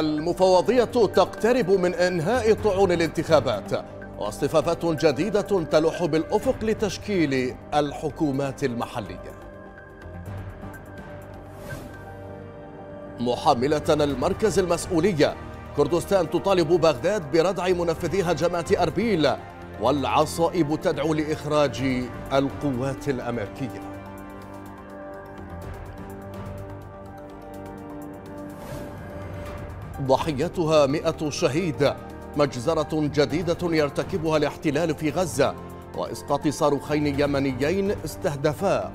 المفوضية تقترب من إنهاء طعون الانتخابات واصطفافات جديدة تلوح بالأفق لتشكيل الحكومات المحلية محملة المركز المسؤولية كردستان تطالب بغداد بردع منفذي هجمات أربيل والعصائب تدعو لإخراج القوات الأمريكية ضحيتها مئة شهيد مجزرة جديدة يرتكبها الاحتلال في غزة وإسقاط صاروخين يمنيين استهدفا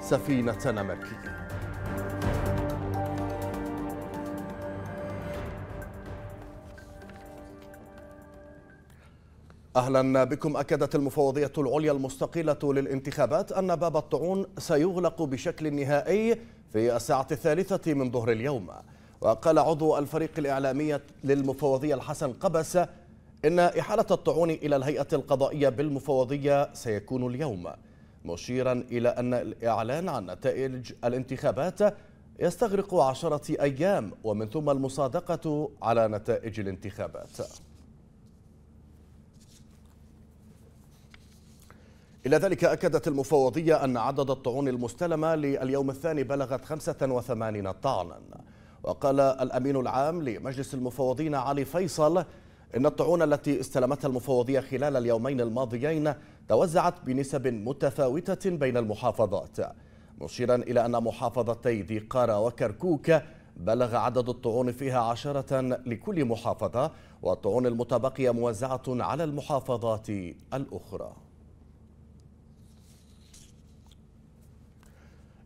سفينة أمريكية اهلا بكم اكدت المفوضيه العليا المستقله للانتخابات ان باب الطعون سيغلق بشكل نهائي في الساعه الثالثه من ظهر اليوم وقال عضو الفريق الإعلامي للمفوضية الحسن قبس إن إحالة الطعون إلى الهيئة القضائية بالمفوضية سيكون اليوم مشيرا إلى أن الإعلان عن نتائج الانتخابات يستغرق عشرة أيام ومن ثم المصادقة على نتائج الانتخابات إلى ذلك أكدت المفوضية أن عدد الطعون المستلمة لليوم الثاني بلغت 85 طعنا وقال الأمين العام لمجلس المفوضين علي فيصل إن الطعون التي استلمتها المفوضية خلال اليومين الماضيين توزعت بنسب متفاوتة بين المحافظات مشيرا إلى أن محافظتي ذي قارة وكركوك بلغ عدد الطعون فيها عشرة لكل محافظة والطعون المتبقية موزعة على المحافظات الأخرى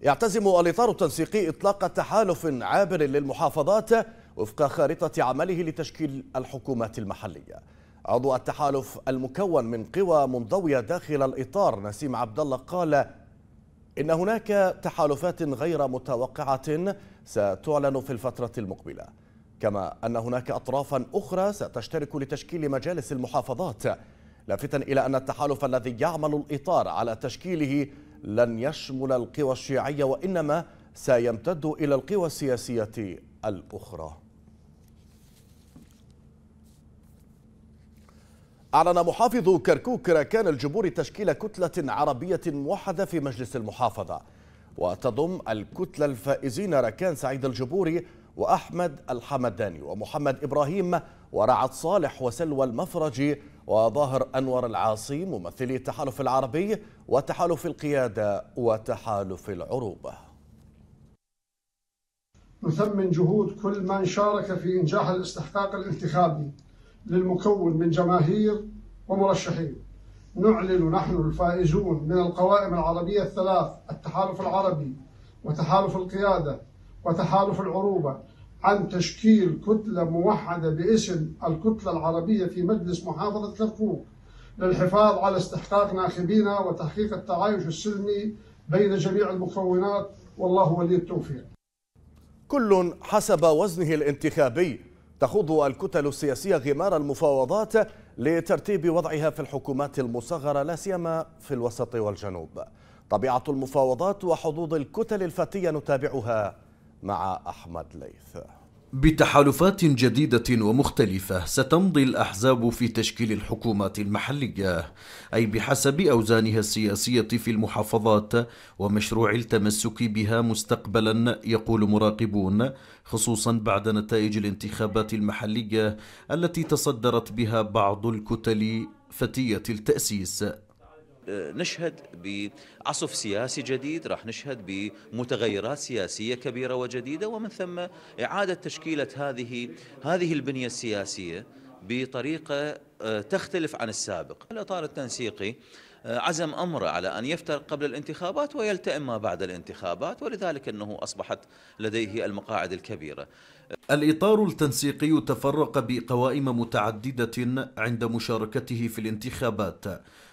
يعتزم الإطار التنسيقي إطلاق تحالف عابر للمحافظات وفق خارطة عمله لتشكيل الحكومات المحلية عضو التحالف المكون من قوى منضوية داخل الإطار نسيم عبد الله قال إن هناك تحالفات غير متوقعة ستعلن في الفترة المقبلة كما أن هناك أطرافا أخرى ستشترك لتشكيل مجالس المحافظات لافتا إلى أن التحالف الذي يعمل الإطار على تشكيله لن يشمل القوى الشيعية وإنما سيمتد إلى القوى السياسية الأخرى أعلن محافظ كركوك راكان الجمهوري تشكيل كتلة عربية موحدة في مجلس المحافظة وتضم الكتلة الفائزين ركان سعيد الجبوري وأحمد الحمداني ومحمد إبراهيم ورعت صالح وسلوى المفرجي وظاهر أنور العاصي ممثلي التحالف العربي وتحالف القيادة وتحالف العروبة نثمن جهود كل من شارك في إنجاح الاستحقاق الانتخابي للمكون من جماهير ومرشحين نعلن نحن الفائزون من القوائم العربية الثلاث التحالف العربي وتحالف القيادة وتحالف العروبة عن تشكيل كتلة موحدة باسم الكتلة العربية في مجلس محافظة كركوك للحفاظ على استحقاق ناخبينا وتحقيق التعايش السلمي بين جميع المكونات والله ولي التوفيق كل حسب وزنه الانتخابي تخوض الكتل السياسية غمار المفاوضات لترتيب وضعها في الحكومات المصغرة لا سيما في الوسط والجنوب طبيعة المفاوضات وحظوظ الكتل الفاتية نتابعها مع أحمد ليث بتحالفات جديدة ومختلفة ستمضي الأحزاب في تشكيل الحكومات المحلية أي بحسب أوزانها السياسية في المحافظات ومشروع التمسك بها مستقبلا يقول مراقبون خصوصا بعد نتائج الانتخابات المحلية التي تصدرت بها بعض الكتل فتية التأسيس نشهد بعصف سياسي جديد راح نشهد بمتغيرات سياسية كبيرة وجديدة ومن ثم إعادة تشكيلة هذه هذه البنية السياسية بطريقة آه، تختلف عن السابق الإطار التنسيقي آه، عزم أمره على أن يفترق قبل الانتخابات ويلتئم ما بعد الانتخابات ولذلك أنه أصبحت لديه المقاعد الكبيرة الإطار التنسيقي تفرق بقوائم متعددة عند مشاركته في الانتخابات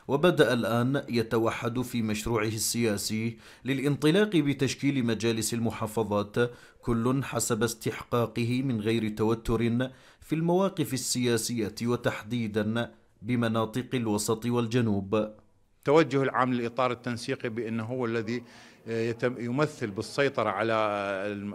وبدأ الآن يتوحد في مشروعه السياسي للانطلاق بتشكيل مجالس المحافظات كل حسب استحقاقه من غير توتر في المواقف السياسية وتحديدا بمناطق الوسط والجنوب توجه العام للإطار التنسيقي بأنه هو الذي يمثل بالسيطرة على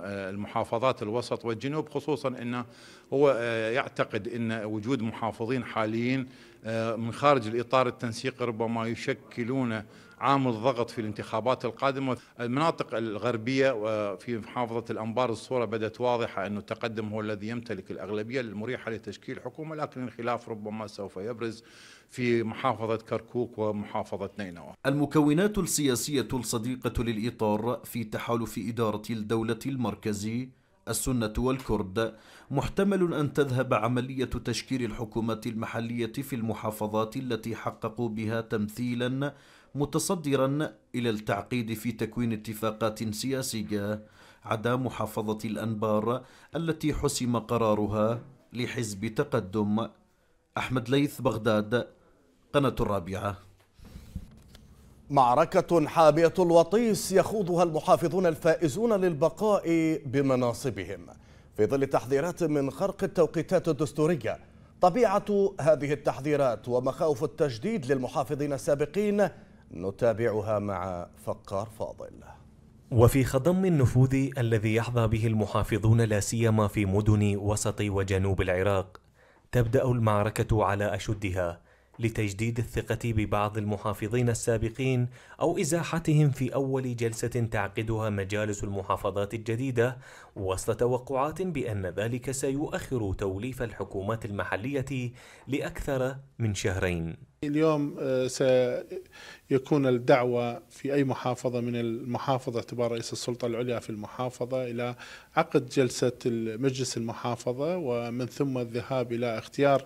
المحافظات الوسط والجنوب خصوصا أنه هو آه، يعتقد أن وجود محافظين حاليين آه، من خارج الإطار التنسيقي ربما يشكلون عامل ضغط في الانتخابات القادمة المناطق الغربية وفي محافظة الأنبار الصورة بدأت واضحة أن التقدم هو الذي يمتلك الأغلبية المريحة لتشكيل حكومة لكن الخلاف ربما سوف يبرز في محافظة كركوك ومحافظة نينوى المكونات السياسية الصديقة للإطار في تحالف إدارة الدولة المركزي السنة والكرد محتمل أن تذهب عملية تشكيل الحكومات المحلية في المحافظات التي حققوا بها تمثيلا متصدرا إلى التعقيد في تكوين اتفاقات سياسية عدا محافظة الأنبار التي حسم قرارها لحزب تقدم أحمد ليث بغداد قناة الرابعة معركة حامية الوطيس يخوضها المحافظون الفائزون للبقاء بمناصبهم في ظل تحذيرات من خرق التوقيتات الدستورية طبيعة هذه التحذيرات ومخاوف التجديد للمحافظين السابقين نتابعها مع فقار فاضل وفي خضم النفوذ الذي يحظى به المحافظون لا سيما في مدن وسط وجنوب العراق تبدا المعركه على اشدها لتجديد الثقه ببعض المحافظين السابقين او ازاحتهم في اول جلسه تعقدها مجالس المحافظات الجديده وسط توقعات بان ذلك سيؤخر توليف الحكومات المحليه لاكثر من شهرين اليوم آه، سيكون الدعوة في أي محافظة من المحافظة اعتبار رئيس السلطة العليا في المحافظة إلى عقد جلسة مجلس المحافظة ومن ثم الذهاب إلى اختيار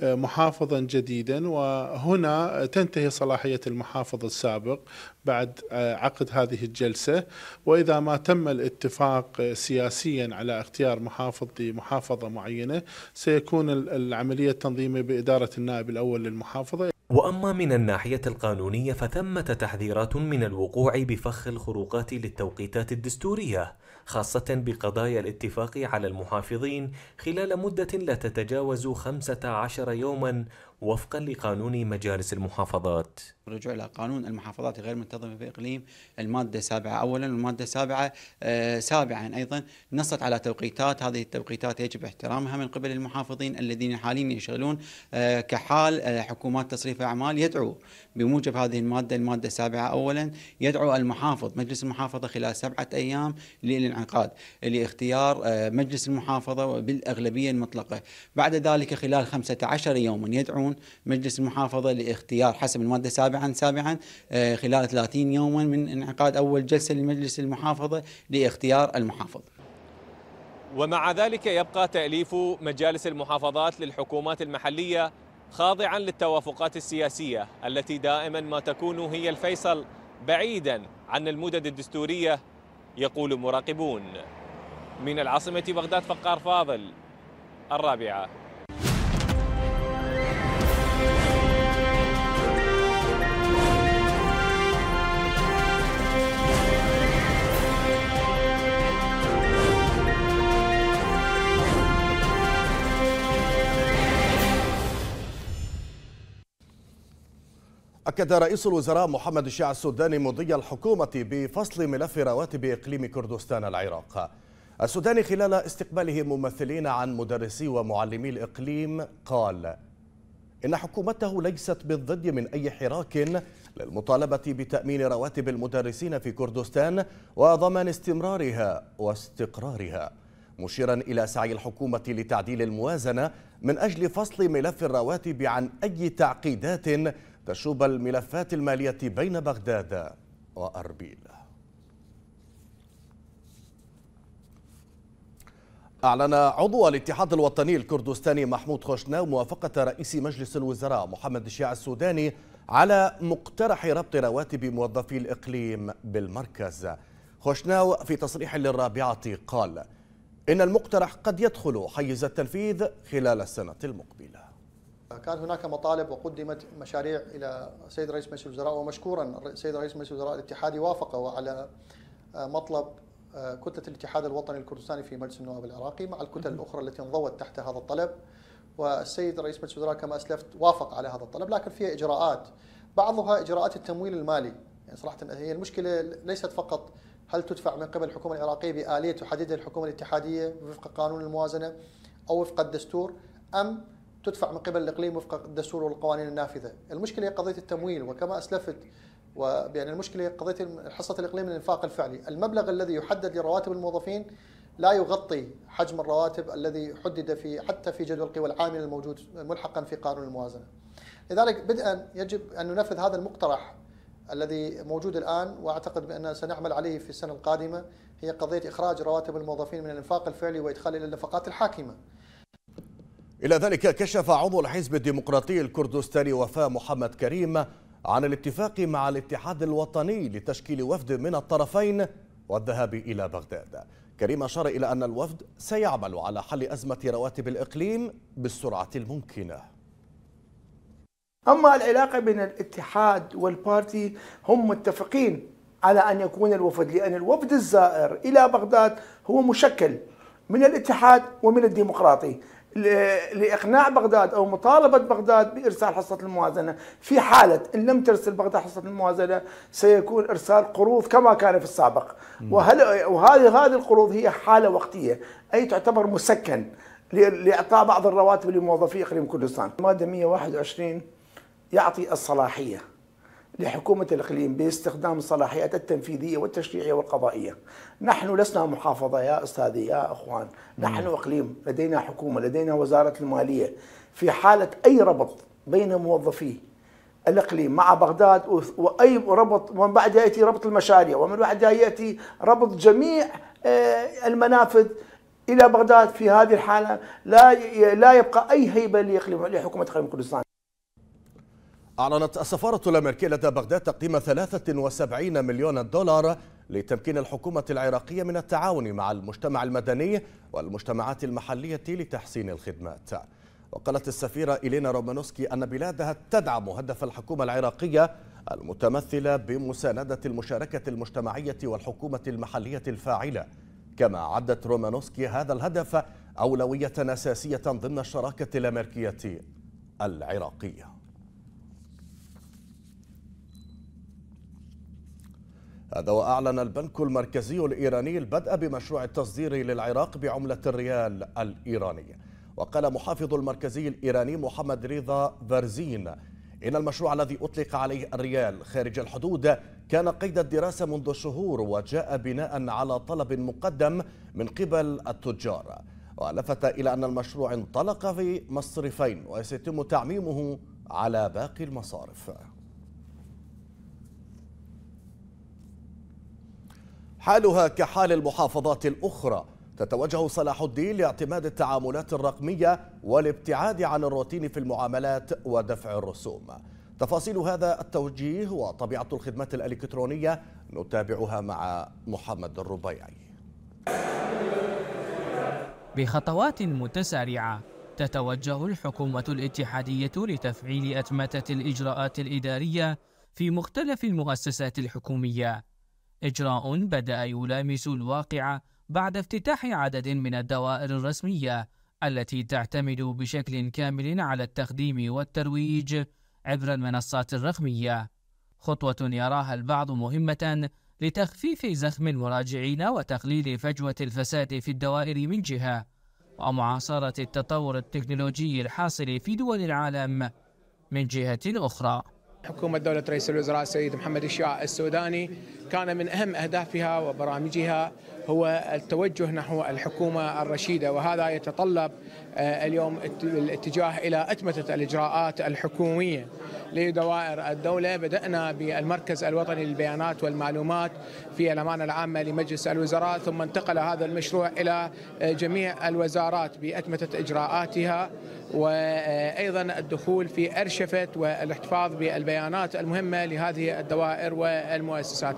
آه، محافظا جديدا وهنا تنتهي صلاحية المحافظ السابق بعد آه، عقد هذه الجلسة وإذا ما تم الاتفاق سياسيا على اختيار محافظ لمحافظة معينة سيكون العملية التنظيمية بإدارة النائب الأول للمحافظة واما من الناحيه القانونيه فثمه تحذيرات من الوقوع بفخ الخروقات للتوقيتات الدستوريه خاصه بقضايا الاتفاق على المحافظين خلال مده لا تتجاوز 15 يوما وفقا لقانون مجالس المحافظات رجوع إلى قانون المحافظات غير المنتظمة في إقليم المادة السابعة أولا والمادة السابعة آه، سابعا أيضا نصت على توقيتات هذه التوقيتات يجب احترامها من قبل المحافظين الذين حاليا يشغلون آه، كحال آه، حكومات تصريف أعمال يدعو بموجب هذه المادة المادة السابعة أولا يدعو المحافظ مجلس المحافظة خلال سبعة أيام للانعقاد لاختيار مجلس المحافظة بالأغلبية المطلقة بعد ذلك خلال 15 يوما يدعون يكون مجلس المحافظه لاختيار حسب الماده سابعا سابعا آه، خلال 30 يوما من انعقاد اول جلسه لمجلس المحافظه لاختيار المحافظ. ومع ذلك يبقى تاليف مجالس المحافظات للحكومات المحليه خاضعا للتوافقات السياسيه التي دائما ما تكون هي الفيصل بعيدا عن المدد الدستوريه يقول مراقبون من العاصمه بغداد فقار فاضل الرابعه أكد رئيس الوزراء محمد الشيع السوداني مضي الحكومة بفصل ملف رواتب إقليم كردستان العراق السوداني خلال استقباله ممثلين عن مدرسي ومعلمي الإقليم قال إن حكومته ليست بالضد من أي حراك للمطالبة بتأمين رواتب المدرسين في كردستان وضمان استمرارها واستقرارها مشيرا إلى سعي الحكومة لتعديل الموازنة من أجل فصل ملف الرواتب عن أي تعقيدات تشوب الملفات المالية بين بغداد وأربيل أعلن عضو الاتحاد الوطني الكردستاني محمود خوشنا موافقة رئيس مجلس الوزراء محمد الشيع السوداني على مقترح ربط رواتب موظفي الإقليم بالمركز خوشناو في تصريح للرابعة قال إن المقترح قد يدخل حيز التنفيذ خلال السنة المقبلة كان هناك مطالب وقدمت مشاريع الى السيد رئيس مجلس الوزراء ومشكورا السيد رئيس مجلس الوزراء الاتحادي وافق وعلى آه، مطلب آه، كتله الاتحاد الوطني الكردستاني في مجلس النواب العراقي مع الكتل الاخرى التي انضوت تحت هذا الطلب والسيد رئيس مجلس الوزراء كما اسلفت وافق على هذا الطلب لكن فيها اجراءات بعضها اجراءات التمويل المالي يعني صراحه هي المشكله ليست فقط هل تدفع من قبل الحكومه العراقيه باليه تحددها الحكومه الاتحاديه وفق قانون الموازنه او وفق الدستور ام تدفع من قبل الاقليم وفق الدستور والقوانين النافذه، المشكله هي قضيه التمويل وكما اسلفت وبأن يعني المشكله هي قضيه حصه الاقليم من الانفاق الفعلي، المبلغ الذي يحدد لرواتب الموظفين لا يغطي حجم الرواتب الذي حدد في حتى في جدول القوى العامله الموجود ملحقا في قانون الموازنه. لذلك بدءا يجب ان ننفذ هذا المقترح الذي موجود الان واعتقد بان سنعمل عليه في السنه القادمه هي قضيه اخراج رواتب الموظفين من الانفاق الفعلي وادخاله الى النفقات الحاكمه. إلى ذلك كشف عضو الحزب الديمقراطي الكردستاني وفاء محمد كريم عن الاتفاق مع الاتحاد الوطني لتشكيل وفد من الطرفين والذهاب إلى بغداد كريم أشار إلى أن الوفد سيعمل على حل أزمة رواتب الإقليم بالسرعة الممكنة أما العلاقة بين الاتحاد والبارتي هم متفقين على أن يكون الوفد لأن الوفد الزائر إلى بغداد هو مشكل من الاتحاد ومن الديمقراطي لاقناع بغداد او مطالبه بغداد بارسال حصه الموازنه، في حاله ان لم ترسل بغداد حصه الموازنه سيكون ارسال قروض كما كان في السابق، وهل وهذه هذه القروض هي حاله وقتيه، اي تعتبر مسكن لاعطاء بعض الرواتب لموظفي اقليم كردستان. الماده 121 يعطي الصلاحيه لحكومة الإقليم باستخدام الصلاحيات التنفيذية والتشريعية والقضائية نحن لسنا محافظة يا أستاذي يا أخوان نحن إقليم لدينا حكومة لدينا وزارة المالية في حالة أي ربط بين موظفي الإقليم مع بغداد وأي ربط ومن بعدها يأتي ربط المشاريع ومن بعدها يأتي ربط جميع آه، المنافذ إلى بغداد في هذه الحالة لا لا يبقى أي هيبة لحكومة إقليم كردستان أعلنت السفارة الأمريكية لدى بغداد تقديم 73 مليون دولار لتمكين الحكومة العراقية من التعاون مع المجتمع المدني والمجتمعات المحلية لتحسين الخدمات وقالت السفيرة إلينا رومانوسكي أن بلادها تدعم هدف الحكومة العراقية المتمثلة بمساندة المشاركة المجتمعية والحكومة المحلية الفاعلة كما عدت رومانوسكي هذا الهدف أولوية أساسية ضمن الشراكة الأمريكية العراقية هذا وأعلن البنك المركزي الإيراني البدء بمشروع التصدير للعراق بعملة الريال الإيراني وقال محافظ المركزي الإيراني محمد رضا فارزين إن المشروع الذي أطلق عليه الريال خارج الحدود كان قيد الدراسة منذ شهور وجاء بناء على طلب مقدم من قبل التجار ولفت إلى أن المشروع انطلق في مصرفين وسيتم تعميمه على باقي المصارف حالها كحال المحافظات الأخرى تتوجه صلاح الدين لاعتماد التعاملات الرقمية والابتعاد عن الروتين في المعاملات ودفع الرسوم تفاصيل هذا التوجيه وطبيعة الخدمات الإلكترونية نتابعها مع محمد الربيعي بخطوات متسارعة تتوجه الحكومة الاتحادية لتفعيل أتمتة الإجراءات الإدارية في مختلف المؤسسات الحكومية إجراء بدأ يلامس الواقع بعد افتتاح عدد من الدوائر الرسمية التي تعتمد بشكل كامل على التقديم والترويج عبر المنصات الرقمية خطوة يراها البعض مهمة لتخفيف زخم المراجعين وتقليل فجوة الفساد في الدوائر من جهة ومعاصرة التطور التكنولوجي الحاصل في دول العالم من جهة أخرى حكومة دولة رئيس الوزراء السيد محمد الشيعة السوداني كان من أهم أهدافها وبرامجها هو التوجه نحو الحكومة الرشيدة وهذا يتطلب آه، اليوم الاتجاه إلى أتمتة الإجراءات الحكومية لدوائر الدولة بدأنا بالمركز الوطني للبيانات والمعلومات في الأمانة العامة لمجلس الوزراء ثم انتقل هذا المشروع إلى آه، جميع الوزارات بأتمتة إجراءاتها وأيضا آه، الدخول في أرشفة والاحتفاظ بالبيانات المهمة لهذه الدوائر والمؤسسات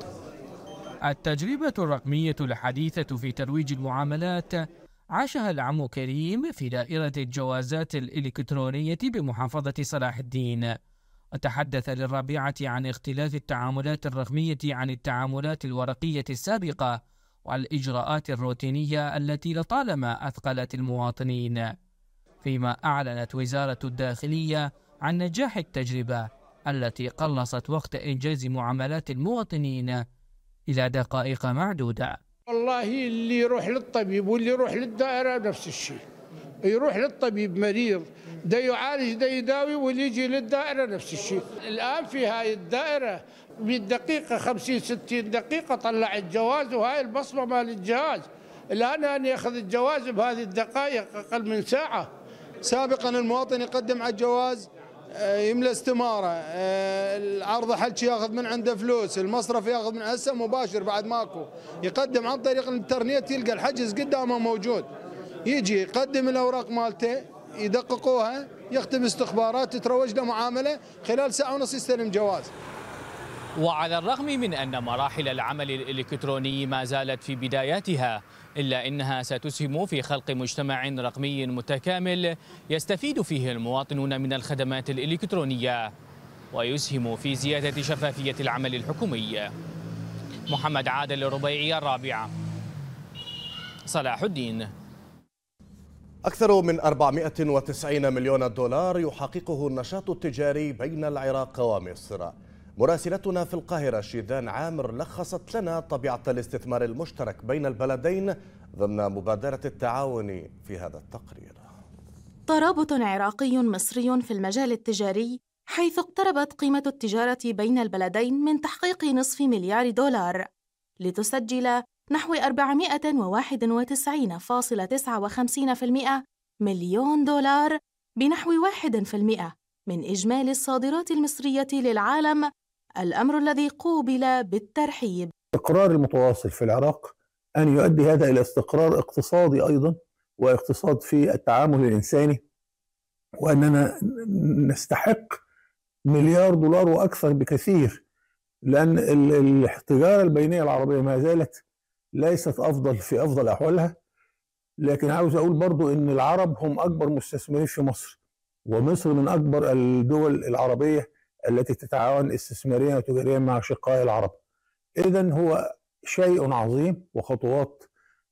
التجربة الرقمية الحديثة في ترويج المعاملات عاشها العم كريم في دائرة الجوازات الإلكترونية بمحافظة صلاح الدين وتحدث للربيعة عن اختلاف التعاملات الرقمية عن التعاملات الورقية السابقة والإجراءات الروتينية التي لطالما أثقلت المواطنين فيما أعلنت وزارة الداخلية عن نجاح التجربة التي قلصت وقت إنجاز معاملات المواطنين إلى دقائق معدودة والله اللي يروح للطبيب واللي يروح للدائرة نفس الشيء يروح للطبيب مريض ده يعالج ده يداوي واللي يجي للدائرة نفس الشيء الآن في هاي الدائرة دقيقة 50 60 دقيقة طلع الجواز وهاي البصمة مال الجهاز الآن أنا يأخذ الجواز بهذه الدقائق أقل من ساعة سابقا المواطن يقدم على الجواز آه، يملى استماره آه، العرض حلش ياخذ من عنده فلوس المصرف ياخذ من هسه مباشر بعد ماكو يقدم عن طريق الانترنت يلقى الحجز قدامه موجود يجي يقدم الاوراق مالته يدققوها يختم استخبارات تروج له معامله خلال ساعه ونص يستلم جواز وعلى الرغم من أن مراحل العمل الإلكتروني ما زالت في بداياتها إلا أنها ستسهم في خلق مجتمع رقمي متكامل يستفيد فيه المواطنون من الخدمات الإلكترونية ويسهم في زيادة شفافية العمل الحكومي محمد عادل الربيعي الرابعة صلاح الدين أكثر من 490 مليون دولار يحققه النشاط التجاري بين العراق ومصر مراسلتنا في القاهرة شيذان عامر لخصت لنا طبيعة الاستثمار المشترك بين البلدين ضمن مبادرة التعاون في هذا التقرير ترابط عراقي مصري في المجال التجاري حيث اقتربت قيمة التجارة بين البلدين من تحقيق نصف مليار دولار لتسجل نحو 491.59% مليون دولار بنحو 1% من إجمالي الصادرات المصرية للعالم الأمر الذي قوبل بالترحيب استقرار المتواصل في العراق أن يؤدي هذا إلى استقرار اقتصادي أيضا واقتصاد في التعامل الإنساني وأننا نستحق مليار دولار وأكثر بكثير لأن التجارة البينية العربية ما زالت ليست أفضل في أفضل أحوالها لكن عاوز أقول برضو أن العرب هم أكبر مستثمرين في مصر ومصر من أكبر الدول العربية التي تتعاون استثماريا وتجاريا مع شقائها العرب إذا هو شيء عظيم وخطوات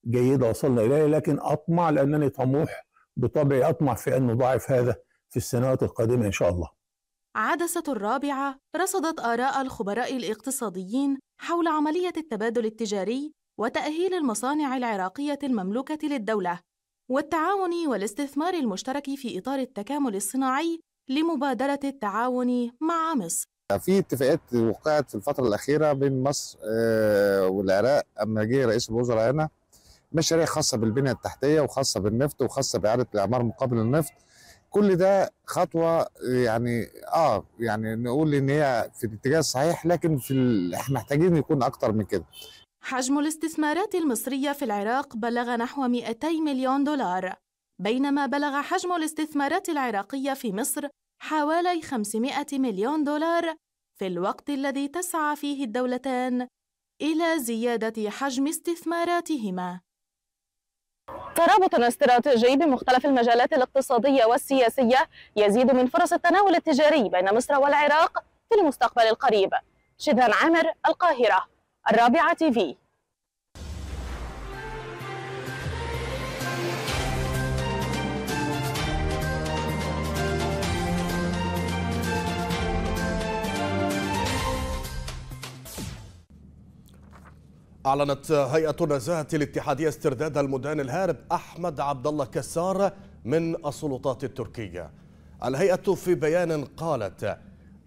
جيدة وصلنا إليها لكن أطمع لأنني طموح بطبعي أطمع في أن نضاعف هذا في السنوات القادمة إن شاء الله عدسة الرابعة رصدت آراء الخبراء الاقتصاديين حول عملية التبادل التجاري وتأهيل المصانع العراقية المملوكة للدولة والتعاون والاستثمار المشترك في إطار التكامل الصناعي لمبادرة التعاون مع مصر في اتفاقات وقعت في الفترة الأخيرة بين مصر آه، والعراق أما جه رئيس الوزراء هنا مشاريع خاصة بالبنية التحتية وخاصة بالنفط وخاصة بإعادة الإعمار مقابل النفط كل ده خطوة يعني اه يعني نقول ان هي في الاتجاه الصحيح لكن في ال... احنا محتاجين يكون اكتر من كده. حجم الاستثمارات المصرية في العراق بلغ نحو 200 مليون دولار بينما بلغ حجم الاستثمارات العراقية في مصر حوالي 500 مليون دولار في الوقت الذي تسعى فيه الدولتان إلى زيادة حجم استثماراتهما. ترابط استراتيجي بمختلف المجالات الاقتصادية والسياسية يزيد من فرص التناول التجاري بين مصر والعراق في المستقبل القريب. شذان عامر القاهرة الرابعة تي في أعلنت هيئة النزاهة الاتحادية استرداد المدان الهارب أحمد عبد الله كسار من السلطات التركية. الهيئة في بيان قالت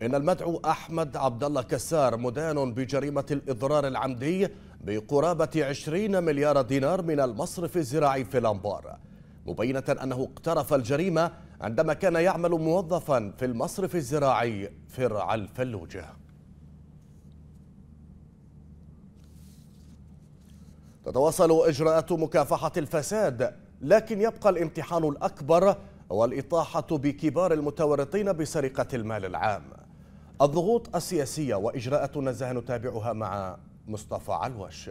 إن المدعو أحمد عبد الله كسار مدان بجريمة الإضرار العمدي بقرابة 20 مليار دينار من المصرف الزراعي في الأنبار. مبينة أنه اقترف الجريمة عندما كان يعمل موظفا في المصرف الزراعي فرع الفلوجه تتواصل إجراءات مكافحة الفساد لكن يبقى الامتحان الأكبر هو الإطاحة بكبار المتورطين بسرقة المال العام الضغوط السياسية وإجراءات النزاهة نتابعها مع مصطفى علوش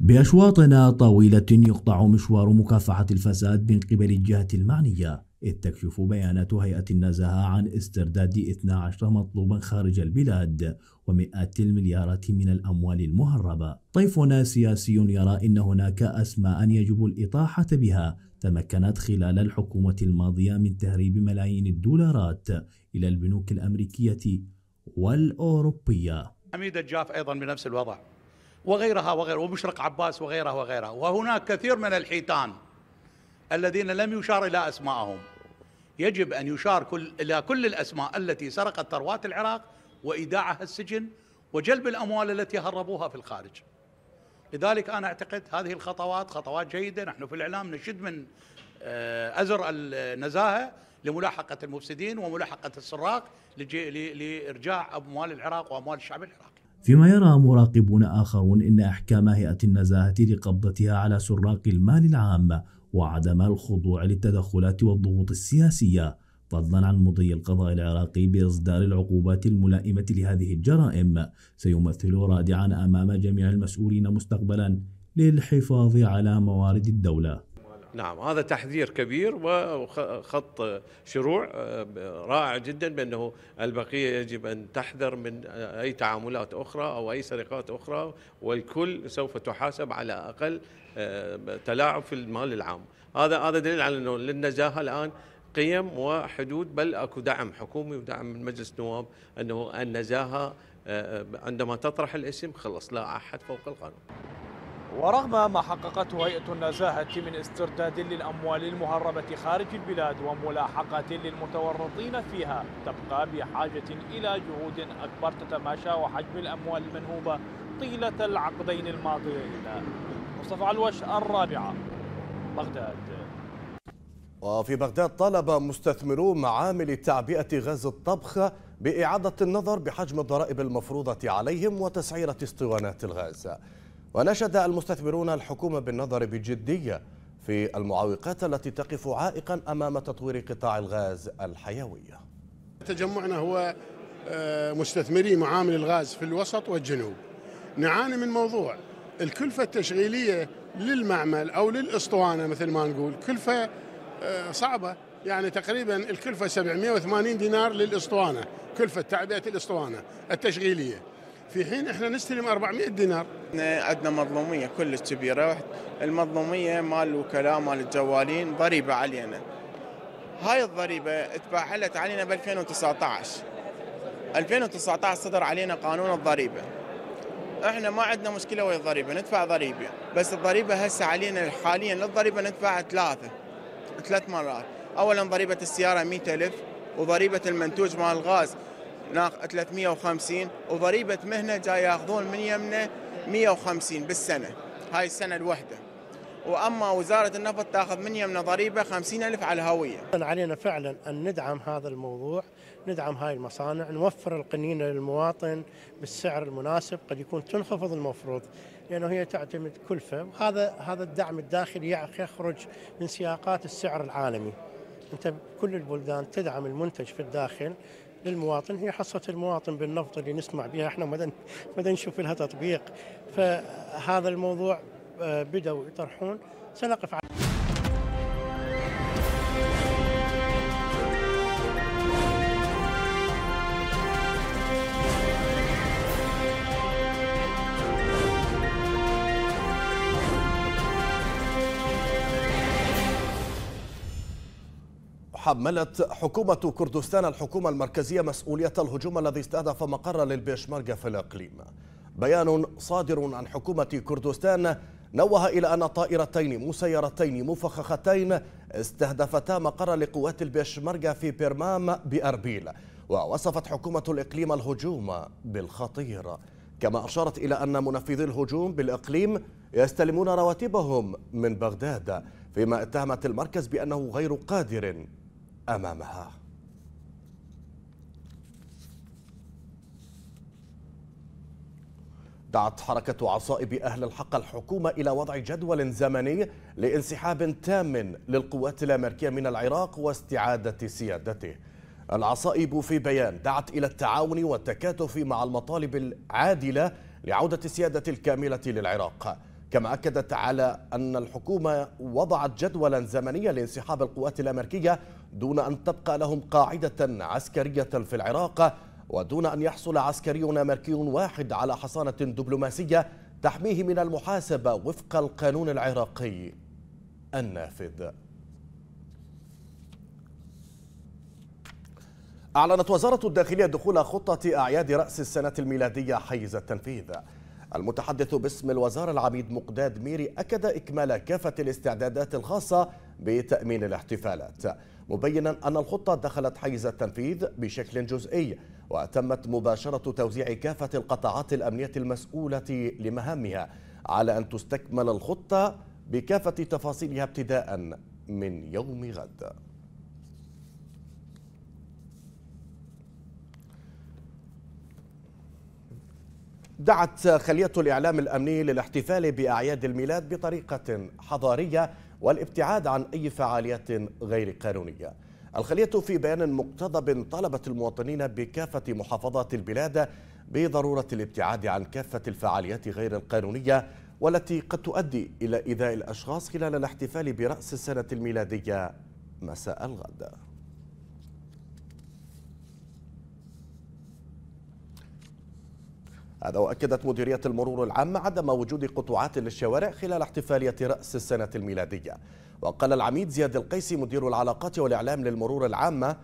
بأشواطنا طويلة يقطع مشوار مكافحة الفساد من قبل الجهة المعنية إذ تكشف بيانات هيئة النزاهة عن استرداد 12 مطلوبا خارج البلاد ومئات المليارات من الأموال المهربة طيفنا سياسي يرى أن هناك أسماء يجب الإطاحة بها تمكنت خلال الحكومة الماضية من تهريب ملايين الدولارات إلى البنوك الأمريكية والأوروبية حميد الجاف أيضا بنفس الوضع وغيرها وغيرها ومشرق عباس وغيرها وغيرها وهناك كثير من الحيتان الذين لم يشار إلى أسمائهم يجب أن يشار كل إلى كل الأسماء التي سرقت ثروات العراق وإيداعها السجن وجلب الأموال التي هربوها في الخارج لذلك أنا أعتقد هذه الخطوات خطوات جيدة نحن في الإعلام نشد من آه، أزر النزاهة لملاحقة المفسدين وملاحقة السراق لإرجاع أموال العراق وأموال الشعب العراقي فيما يرى مراقبون آخرون إن إحكام هيئة النزاهة لقبضتها على سراق المال العام وعدم الخضوع للتدخلات والضغوط السياسية فضلا عن مضي القضاء العراقي بإصدار العقوبات الملائمة لهذه الجرائم سيمثل رادعا أمام جميع المسؤولين مستقبلا للحفاظ على موارد الدولة نعم هذا تحذير كبير وخط شروع آه، رائع جدا بأنه البقية يجب أن تحذر من أي تعاملات أخرى أو أي سرقات أخرى والكل سوف تحاسب على أقل آه، تلاعب في المال العام هذا هذا دليل على أنه للنزاهة الآن قيم وحدود بل اكو دعم حكومي ودعم من مجلس النواب انه النزاهه آه، عندما تطرح الاسم خلص لا احد فوق القانون ورغم ما حققته هيئة النزاهة من استرداد للأموال المهربة خارج البلاد وملاحقة للمتورطين فيها تبقى بحاجة إلى جهود أكبر تتماشى وحجم الأموال المنهوبة طيلة العقدين الماضيين مصطفى علوش الرابعة بغداد وفي بغداد طالب مستثمرو معامل تعبئة غاز الطبخ بإعادة النظر بحجم الضرائب المفروضة عليهم وتسعيرة اسطوانات الغاز وناشد المستثمرون الحكومة بالنظر بجدية في المعوقات التي تقف عائقا أمام تطوير قطاع الغاز الحيوية تجمعنا هو آه، مستثمري معامل الغاز في الوسط والجنوب نعاني من موضوع الكلفة التشغيلية للمعمل أو للإسطوانة مثل ما نقول كلفة آه، صعبة يعني تقريبا الكلفة 780 دينار للإسطوانة كلفة تعبئة الإسطوانة التشغيلية في حين احنا نستلم 400 دينار عندنا مظلوميه كلش كبيره المظلوميه مال الوكلاء مال الجوالين ضريبه علينا هاي الضريبه تباحلت علينا ب 2019 2019 صدر علينا قانون الضريبه احنا ما عندنا مشكله ويا الضريبه ندفع ضريبه بس الضريبه هسه علينا حاليا للضريبه ندفع ثلاثه ثلاث مرات اولا ضريبه السياره 100000 وضريبه المنتوج مال الغاز ناق 350 وضريبه مهنه جاي ياخذون من يمنا 150 بالسنه هاي السنه الوحده واما وزاره النفط تاخذ من يمنا ضريبه 50000 على الهويه. علينا فعلا ان ندعم هذا الموضوع، ندعم هاي المصانع، نوفر القنينه للمواطن بالسعر المناسب، قد يكون تنخفض المفروض، لانه هي تعتمد كلفه، وهذا هذا الدعم الداخلي يخرج من سياقات السعر العالمي. انت كل البلدان تدعم المنتج في الداخل للمواطن هي حصة المواطن بالنفط اللي نسمع بها احنا ما نشوف لها تطبيق فهذا الموضوع آه، بدأوا يطرحون سنقف حملت حكومة كردستان الحكومة المركزية مسؤولية الهجوم الذي استهدف مقر للبيشمركة في الإقليم بيان صادر عن حكومة كردستان نوه إلى أن طائرتين مسيرتين مفخختين استهدفتا مقر لقوات البيشمركة في بيرمام بأربيل ووصفت حكومة الإقليم الهجوم بالخطير كما أشارت إلى أن منفذي الهجوم بالإقليم يستلمون رواتبهم من بغداد فيما اتهمت المركز بأنه غير قادر امامها دعت حركة عصائب أهل الحق الحكومة إلى وضع جدول زمني لانسحاب تام للقوات الأمريكية من العراق واستعادة سيادته العصائب في بيان دعت إلى التعاون والتكاتف مع المطالب العادلة لعودة السيادة الكاملة للعراق كما أكدت على أن الحكومة وضعت جدولا زمنيا لانسحاب القوات الأمريكية دون أن تبقى لهم قاعدة عسكرية في العراق ودون أن يحصل عسكري أمريكي واحد على حصانة دبلوماسية تحميه من المحاسبة وفق القانون العراقي النافذ أعلنت وزارة الداخلية دخول خطة أعياد رأس السنة الميلادية حيز التنفيذ المتحدث باسم الوزارة العميد مقداد ميري أكد إكمال كافة الاستعدادات الخاصة بتأمين الاحتفالات مبينا أن الخطة دخلت حيز التنفيذ بشكل جزئي وتمت مباشرة توزيع كافة القطاعات الأمنية المسؤولة لمهامها على أن تستكمل الخطة بكافة تفاصيلها ابتداء من يوم غد دعت خلية الإعلام الأمني للاحتفال بأعياد الميلاد بطريقة حضارية والابتعاد عن أي فعاليات غير قانونية الخلية في بيان مقتضب طالبت المواطنين بكافة محافظات البلاد بضرورة الابتعاد عن كافة الفعاليات غير القانونية والتي قد تؤدي إلى إيذاء الأشخاص خلال الاحتفال برأس السنة الميلادية مساء الغد هذا وأكدت مديرية المرور العام عدم وجود قطوعات للشوارع خلال احتفالية رأس السنة الميلادية وقال العميد زياد القيسي مدير العلاقات والإعلام للمرور العامة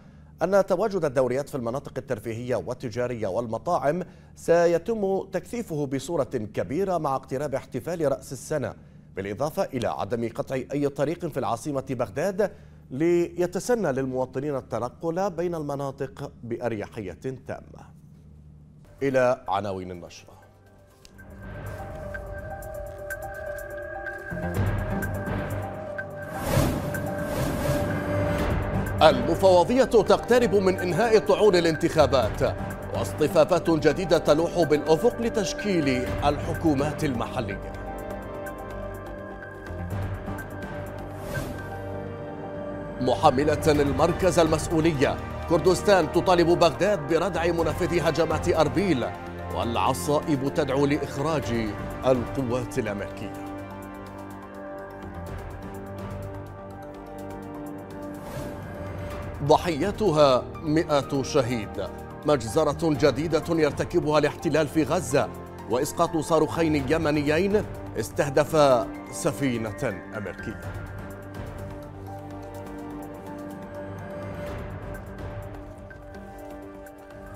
أن تواجد الدوريات في المناطق الترفيهية والتجارية والمطاعم سيتم تكثيفه بصورة كبيرة مع اقتراب احتفال رأس السنة بالإضافة إلى عدم قطع أي طريق في العاصمة بغداد ليتسنى للمواطنين التنقل بين المناطق بأريحية تامة إلى عناوين النشرة المفوضية تقترب من إنهاء طعون الانتخابات واصطفافات جديدة تلوح بالأفق لتشكيل الحكومات المحلية محملة المركز المسؤولية كردستان تطالب بغداد بردع منفذي هجمات أربيل والعصائب تدعو لإخراج القوات الأمريكية ضحيتها مئه شهيد مجزرة جديدة يرتكبها الاحتلال في غزة وإسقاط صاروخين يمنيين استهدفا سفينة أمريكية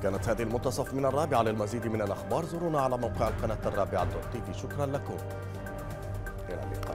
كانت هذه المنتصف من الرابعة للمزيد من الأخبار زورونا على موقع القناة الرابعة دوت تي في شكرا لكم إلى اللقاء